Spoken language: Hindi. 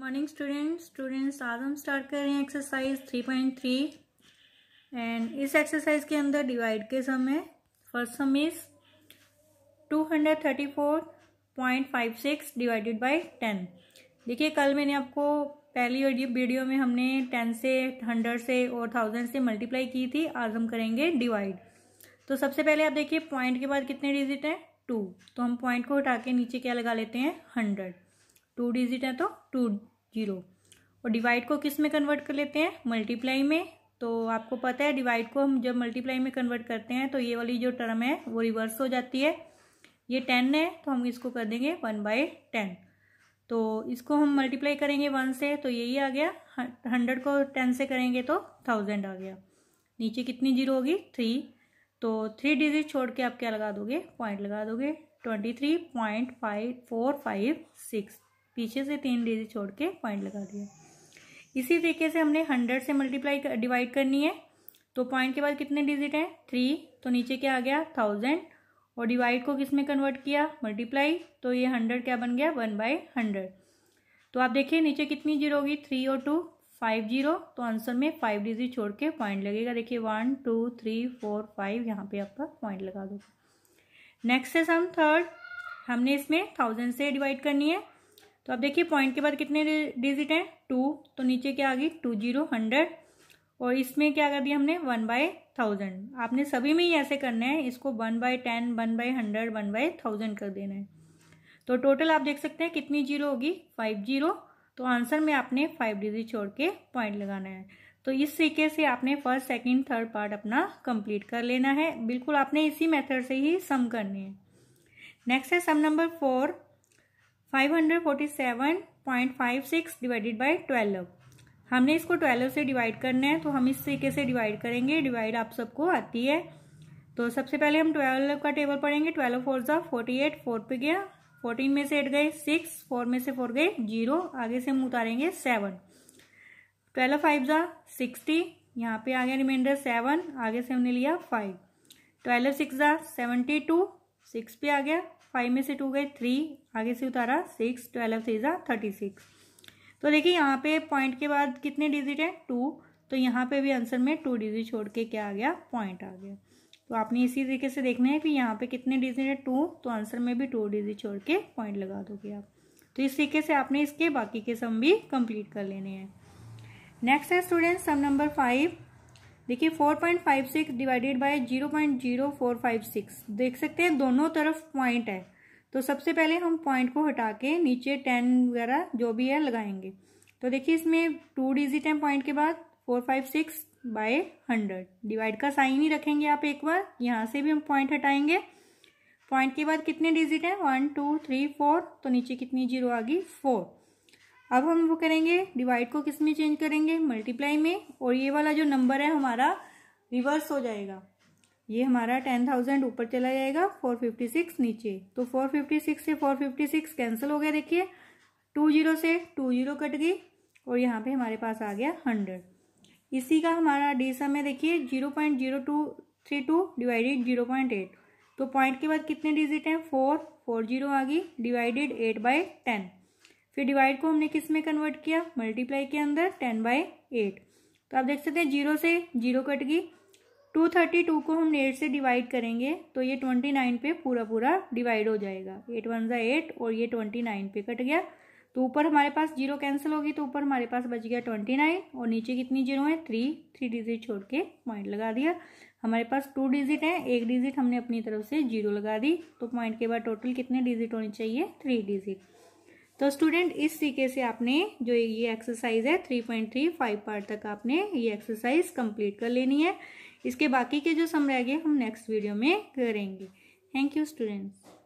मॉर्निंग स्टूडेंट्स स्टूडेंट्स आज हम स्टार्ट कर रहे हैं एक्सरसाइज 3.3 एंड इस एक्सरसाइज के अंदर डिवाइड के सम है first sum is 234.56 divided by 10 देखिए कल मैंने आपको पहली वीडियो में हमने 10 से 100 से और 1000 से मल्टीप्लाई की थी आज हम करेंगे डिवाइड तो सबसे पहले आप देखिए पॉइंट के बाद कितने डिजिट हैं टू तो हम पॉइंट को हटा के नीचे क्या लगा लेते हैं हंड्रेड टू डिजिट है तो टू जीरो और डिवाइड को किस में कन्वर्ट कर लेते हैं मल्टीप्लाई में तो आपको पता है डिवाइड को हम जब मल्टीप्लाई में कन्वर्ट करते हैं तो ये वाली जो टर्म है वो रिवर्स हो जाती है ये टेन है तो हम इसको कर देंगे वन बाई टेन तो इसको हम मल्टीप्लाई करेंगे वन से तो यही आ गया हंड्रेड को टेन से करेंगे तो थाउजेंड आ गया नीचे कितनी जीरो होगी थ्री तो थ्री डिजिट छोड़ के आप क्या लगा दोगे पॉइंट लगा दोगे twenty three point five four five six पीछे से तीन डिजिट छोड़ के पॉइंट लगा दिया इसी तरीके से हमने हंड्रेड से मल्टीप्लाई कर, डिवाइड करनी है तो पॉइंट के बाद कितने डिजिट हैं थ्री तो नीचे क्या आ गया थाउजेंड और डिवाइड को किस में कन्वर्ट किया मल्टीप्लाई तो ये हंड्रेड क्या बन गया वन बाई हंड्रेड तो आप देखिए नीचे कितनी जीरो होगी थ्री और टू फाइव जीरो तो आंसर में फाइव डिजिट छोड़ के पॉइंट लगेगा देखिए one two three four five यहाँ पे आपका पॉइंट लगा दोगे नेक्स्ट है सम थर्ड हमने इसमें थाउजेंड से डिवाइड करनी है तो अब देखिए पॉइंट के बाद कितने डिजिट हैं टू तो नीचे क्या आ गई टू जीरो हंड्रेड और इसमें क्या कर दिया हमने वन बाय थाउजेंड आपने सभी में ही ऐसे करना है इसको one by ten one by hundred one by thousand कर देना है तो टोटल आप देख सकते हैं कितनी जीरो होगी फाइव जीरो तो आंसर में आपने फाइव डिजिट छोड़ के पॉइंट लगाना है तो इस तरीके से आपने फर्स्ट सेकंड थर्ड पार्ट अपना कंप्लीट कर लेना है बिल्कुल आपने इसी मेथड से ही सम करने हैं नेक्स्ट है sum number four 547.56 divided by 12 हमने इसको 12 से डिवाइड करना है तो हम इस तरीके से डिवाइड करेंगे डिवाइड आप सबको आती है तो सबसे पहले हम 12 का टेबल पढ़ेंगे 12 फोर ज़ा फोर्टी एट फोर पे गया 14 में से एट गए सिक्स फोर में से फोर गए जीरो आगे से हम उतारेंगे सेवन ट्वेल्व फाइव ज़ा सिक्सटी यहाँ पे आ गया रिमाइंडर सेवन आगे से हमने लिया फाइव ट्वेल्व सिक्स ज़ा सेवेंटी टू सिक्स पे आ गया फाइव में से टू गए थ्री आगे से उतारा सिक्स ट्वेल्व से इज़ा थर्टी सिक्स तो देखिए यहाँ पे पॉइंट के बाद कितने डिजिट हैं टू तो यहाँ पे भी आंसर में टू डिजिट छोड़ के क्या आ गया पॉइंट आ गया तो आपने इसी तरीके से देखना है कि यहाँ पे कितने डिजिट हैं टू तो आंसर में भी टू डिजिट छोड़ के पॉइंट लगा दोगे आप तो इस तरीके से आपने इसके बाकी के सम भी कंप्लीट कर लेने हैं नेक्स्ट है स्टूडेंट सम नंबर फाइव देखिए 4.56 डिवाइडेड बाय 0.0456 देख सकते हैं दोनों तरफ पॉइंट है तो सबसे पहले हम पॉइंट को हटा के नीचे टेन वगैरह जो भी है लगाएंगे तो देखिए इसमें टू डिजिट है पॉइंट के बाद four five six by hundred divide का साइन ही रखेंगे आप एक बार यहाँ से भी हम पॉइंट हटाएंगे पॉइंट के बाद कितने डिजिट हैं वन टू थ्री फोर तो नीचे कितनी जीरो आ गई फोर अब हम वो करेंगे डिवाइड को किस में चेंज करेंगे मल्टीप्लाई में और ये वाला जो नंबर है हमारा रिवर्स हो जाएगा ये हमारा टेन थाउजेंड ऊपर चला जाएगा फोर फिफ्टी सिक्स नीचे तो फोर फिफ्टी सिक्स से फोर फिफ्टी सिक्स कैंसिल हो गया देखिए टू जीरो से टू जीरो कट गई और यहाँ पे हमारे पास आ गया हंड्रेड इसी का हमारा डी सम है देखिए zero point zero two three two divided zero point eight तो पॉइंट के बाद कितने डिजिट हैं फोर फोर जीरो आ गई डिवाइडेड एट बाई टेन फिर डिवाइड को हमने किस में कन्वर्ट किया मल्टीप्लाई के अंदर टेन बाई एट तो आप देख सकते हैं जीरो से जीरो कट गई टू थर्टी टू को हम एट से डिवाइड करेंगे तो ये ट्वेंटी नाइन पे पूरा पूरा डिवाइड हो जाएगा एट वन ज़ा एट और ये ट्वेंटी नाइन पे कट गया तो ऊपर हमारे पास जीरो कैंसिल होगी तो ऊपर हमारे पास बच गया ट्वेंटी नाइन और नीचे कितनी जीरो है थ्री थ्री डिजिट छोड़ के पॉइंट लगा दिया हमारे पास टू डिजिट है एक डिजिट हमने अपनी तरफ से जीरो लगा दी तो पॉइंट के बाद टोटल कितने डिजिट होने चाहिए थ्री डिजिट तो स्टूडेंट इस तरीके से आपने जो ये एक्सरसाइज है three point three five part तक आपने ये एक्सरसाइज कंप्लीट कर लेनी है इसके बाकी के जो सम रह गए हम नेक्स्ट वीडियो में करेंगे थैंक यू स्टूडेंट्स